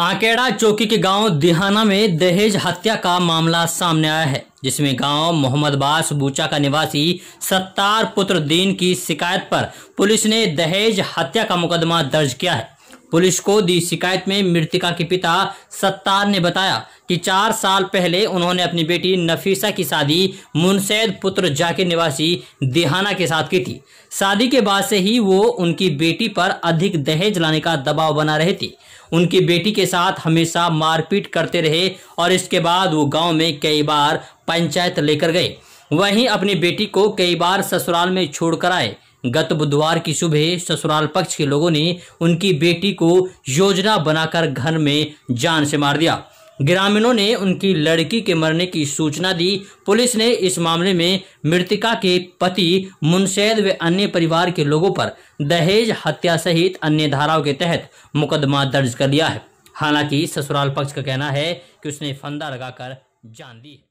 आकेड़ा चौकी के गांव दिहाना में दहेज हत्या का मामला सामने आया है जिसमें गांव मोहम्मद बास बूचा का निवासी सत्तार पुत्र दीन की शिकायत पर पुलिस ने दहेज हत्या का मुकदमा दर्ज किया है पुलिस को दी शिकायत में मृतिका के पिता सत्तार ने बताया कि चार साल पहले उन्होंने अपनी बेटी नफीसा की शादी मुनसैद पुत्र जाकिर निवासी देहाना के साथ की थी शादी के बाद से ही वो उनकी बेटी पर अधिक दहेज लाने का दबाव बना रहे थे उनकी बेटी के साथ हमेशा मारपीट करते रहे और इसके बाद वो गांव में कई बार पंचायत लेकर गए वहीं अपनी बेटी को कई बार ससुराल में छोड़कर आए गत बुधवार की सुबह ससुराल पक्ष के लोगों ने उनकी बेटी को योजना बनाकर घर में जान से मार दिया ग्रामीणों ने उनकी लड़की के मरने की सूचना दी पुलिस ने इस मामले में मृतिका के पति मुनशैद व अन्य परिवार के लोगों पर दहेज हत्या सहित अन्य धाराओं के तहत मुकदमा दर्ज कर लिया है हालांकि ससुराल पक्ष का कहना है कि उसने फंदा लगाकर जान दी है